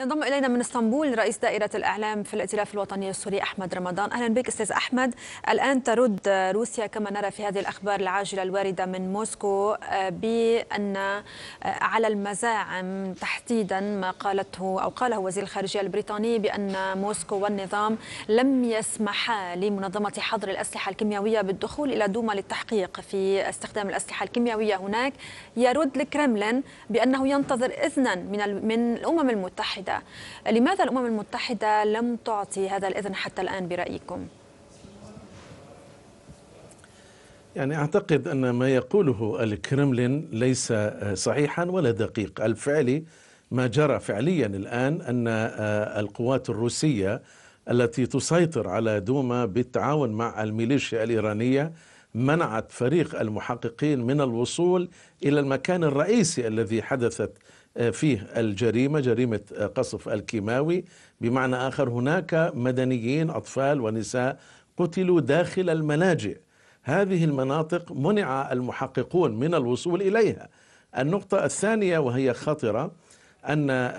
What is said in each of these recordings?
ينضم الينا من اسطنبول رئيس دائره الاعلام في الائتلاف الوطني السوري احمد رمضان اهلا بك استاذ احمد الان ترد روسيا كما نرى في هذه الاخبار العاجله الوارده من موسكو آه، بان آه، على المزاعم تحديدا ما قالته او قاله وزير الخارجيه البريطاني بان موسكو والنظام لم يسمحا لمنظمه حظر الاسلحه الكيميائيه بالدخول الى دوما للتحقيق في استخدام الاسلحه الكيميائيه هناك يرد الكرملين بانه ينتظر اذنا من من الامم المتحده المتحدة لماذا الأمم المتحدة لم تعطي هذا الإذن حتى الآن برأيكم؟ يعني أعتقد أن ما يقوله الكرملين ليس صحيحا ولا دقيق الفعلي ما جرى فعليا الآن أن آه، القوات الروسية التي تسيطر على دوما بالتعاون مع الميليشيا الإيرانية منعت فريق المحققين من الوصول إلى المكان الرئيسي الذي حدثت آه، فيه الجريمة جريمة آه، قصف الكيماوي بمعنى آخر هناك مدنيين أطفال ونساء قتلوا داخل الملاجئ هذه المناطق منع المحققون من الوصول إليها النقطة الثانية وهي خطرة أن آه،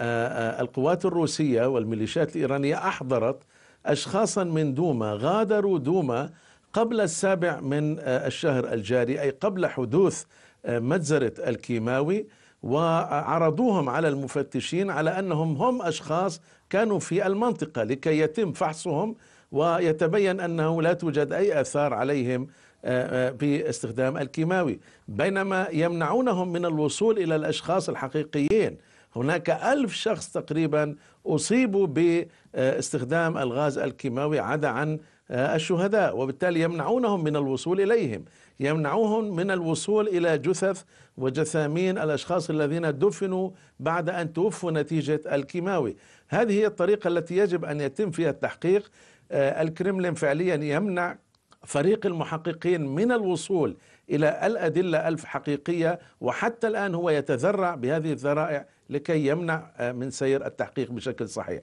القوات الروسية والميليشيات الإيرانية أحضرت أشخاصا من دوما غادروا دوما قبل السابع من الشهر الجاري أي قبل حدوث مجزرة الكيماوي وعرضوهم على المفتشين على انهم هم اشخاص كانوا في المنطقه لكي يتم فحصهم ويتبين انه لا توجد اي اثار عليهم آه، آه، باستخدام الكيماوي بينما يمنعونهم من الوصول الى الاشخاص الحقيقيين هناك ألف شخص تقريبا أصيبوا باستخدام الغاز الكيماوي عدا عن آه، الشهداء وبالتالي يمنعونهم من الوصول إليهم يمنعوهم من الوصول إلى جثث وجثامين الأشخاص الذين دفنوا بعد أن توفوا نتيجة الكيماوي هذه هي الطريقة التي يجب أن يتم فيها التحقيق آه، الكرملين فعليا يمنع فريق المحققين من الوصول إلى الأدلة ألف حقيقية وحتى الآن هو يتذرع بهذه الذرائع لكي يمنع آه، من سير التحقيق بشكل صحيح.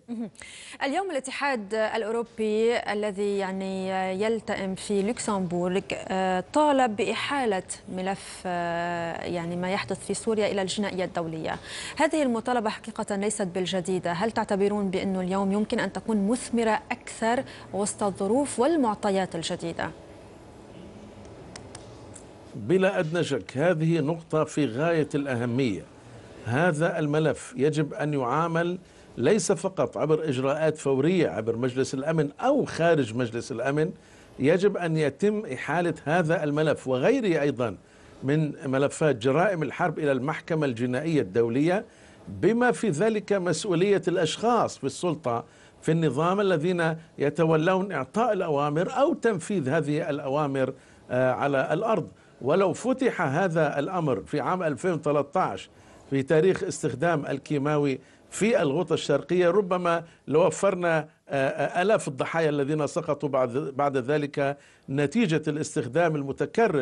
اليوم الاتحاد الاوروبي الذي يعني يلتئم في لوكسمبورغ آه، طالب باحاله ملف آه، يعني ما يحدث في سوريا الى الجنائيه الدوليه. هذه المطالبه حقيقه ليست بالجديده، هل تعتبرون بانه اليوم يمكن ان تكون مثمره اكثر وسط الظروف والمعطيات الجديده؟ بلا أدنى شك هذه نقطة في غاية الأهمية هذا الملف يجب أن يعامل ليس فقط عبر إجراءات فورية عبر مجلس الأمن أو خارج مجلس الأمن يجب أن يتم إحالة هذا الملف وغيره أيضا من ملفات جرائم الحرب إلى المحكمة الجنائية الدولية بما في ذلك مسؤولية الأشخاص في السلطة في النظام الذين يتولون إعطاء الأوامر أو تنفيذ هذه الأوامر آه، على الأرض ولو فتح هذا الأمر في عام 2013 في تاريخ استخدام الكيماوي في الغوطة الشرقية ربما لوفرنا آه، آه، ألاف الضحايا الذين سقطوا بعد, بعد ذلك نتيجة الاستخدام المتكرر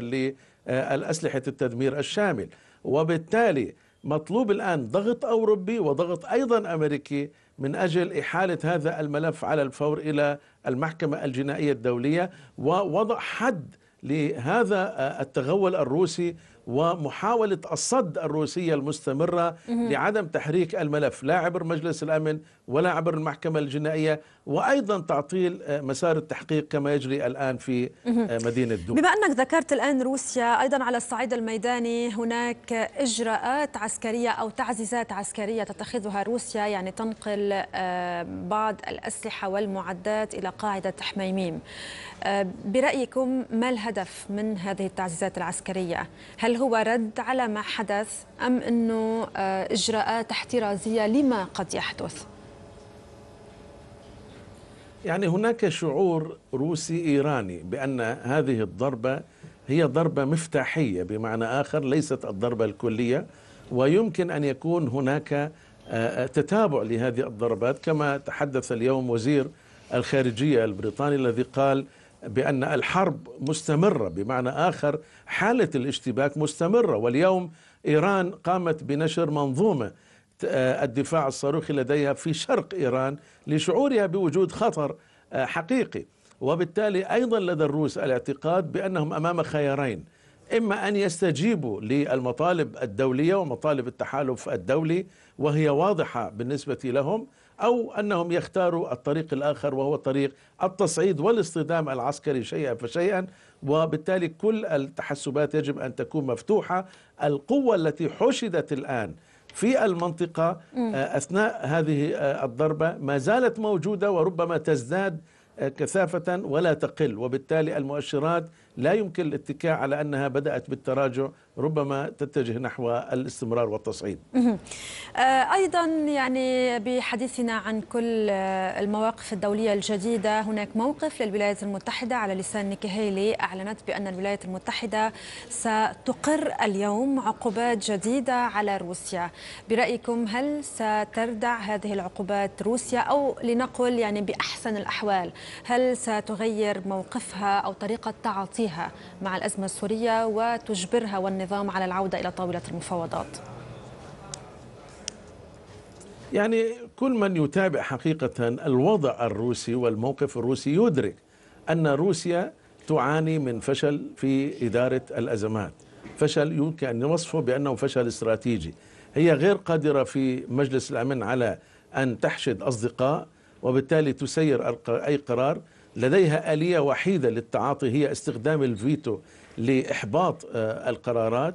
للأسلحة التدمير الشامل وبالتالي مطلوب الآن ضغط أوروبي وضغط أيضا أمريكي من أجل إحالة هذا الملف على الفور إلى المحكمة الجنائية الدولية ووضع حد لهذا التغول الروسي ومحاولة الصد الروسية المستمرة لعدم تحريك الملف لا عبر مجلس الأمن ولا عبر المحكمة الجنائية وأيضا تعطيل آه، مسار التحقيق كما يجري الآن في آه، مدينة دو بما أنك ذكرت الآن روسيا أيضا على الصعيد الميداني هناك إجراءات عسكرية أو تعزيزات عسكرية تتخذها روسيا يعني تنقل آه، بعض الأسلحة والمعدات إلى قاعدة حميميم برأيكم ما الهدف من هذه التعزيزات العسكرية؟ هل هو رد على ما حدث أم أنه آه، إجراءات احترازية لما قد يحدث؟ يعني هناك شعور روسي إيراني بأن هذه الضربة هي ضربة مفتاحية بمعنى آخر ليست الضربة الكلية ويمكن أن يكون هناك آه، آه، تتابع لهذه الضربات كما تحدث اليوم وزير الخارجية البريطاني الذي قال بأن الحرب مستمرة بمعنى آخر حالة الاشتباك مستمرة واليوم إيران قامت بنشر منظومة آه، الدفاع الصاروخي لديها في شرق إيران لشعورها بوجود خطر آه، حقيقي وبالتالي أيضا لدى الروس الاعتقاد بأنهم أمام خيارين إما أن يستجيبوا للمطالب الدولية ومطالب التحالف الدولي وهي واضحة بالنسبة لهم أو أنهم يختاروا الطريق الآخر وهو طريق التصعيد والاصطدام العسكري شيئا فشيئا وبالتالي كل التحسبات يجب أن تكون مفتوحة القوة التي حشدت الآن في المنطقة آه، أثناء هذه آه، الضربة ما زالت موجودة وربما تزداد آه، كثافة ولا تقل وبالتالي المؤشرات لا يمكن الاتكاء على أنها بدأت بالتراجع ربما تتجه نحو الاستمرار والتصعيد آه، أيضا يعني بحديثنا عن كل آه، المواقف الدولية الجديدة هناك موقف للولايات المتحدة على لسان نيكي هيلي أعلنت بأن الولايات المتحدة ستقر اليوم عقوبات جديدة على روسيا برأيكم هل ستردع هذه العقوبات روسيا أو لنقل يعني بأحسن الأحوال هل ستغير موقفها أو طريقة تعاطيها مع الأزمة السورية وتجبرها والنظام النظام على العودة إلى طاولة المفاوضات؟ يعني كل من يتابع حقيقة الوضع الروسي والموقف الروسي يدرك أن روسيا تعاني من فشل في إدارة الأزمات فشل يمكن أن نوصفه بأنه فشل استراتيجي هي غير قادرة في مجلس الأمن على أن تحشد أصدقاء وبالتالي تسير أي قرار لديها آلية وحيدة للتعاطي هي استخدام الفيتو لإحباط آه، القرارات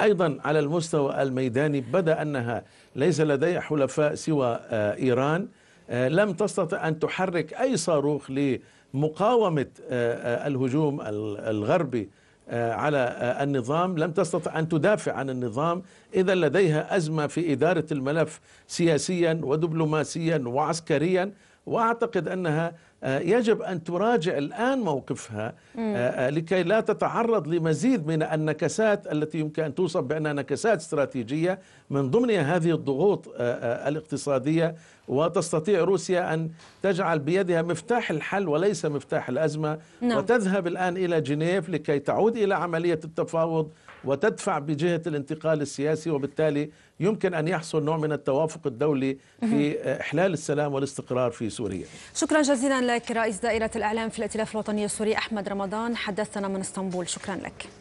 أيضا على المستوى الميداني بدا أنها ليس لديها حلفاء سوى آه، إيران آه، لم تستطع أن تحرك أي صاروخ لمقاومة الهجوم الغربي على النظام لم تستطع أن تدافع عن النظام إذا لديها أزمة في إدارة الملف سياسيا ودبلوماسيا وعسكريا واعتقد انها آه، يجب ان تراجع الان موقفها آه، آه، لكي لا تتعرض لمزيد من النكسات التي يمكن ان توصف بانها نكسات استراتيجيه من ضمنها هذه الضغوط الاقتصاديه وتستطيع روسيا ان تجعل بيدها مفتاح الحل وليس مفتاح الازمه نعم. وتذهب الان الى جنيف لكي تعود الى عمليه التفاوض وتدفع بجهة الانتقال السياسي وبالتالي يمكن أن يحصل نوع من التوافق الدولي في إحلال السلام والاستقرار في سوريا شكرا جزيلا لك رئيس دائرة الإعلام في الائتلاف الوطني السوري أحمد رمضان حدثنا من اسطنبول شكرا لك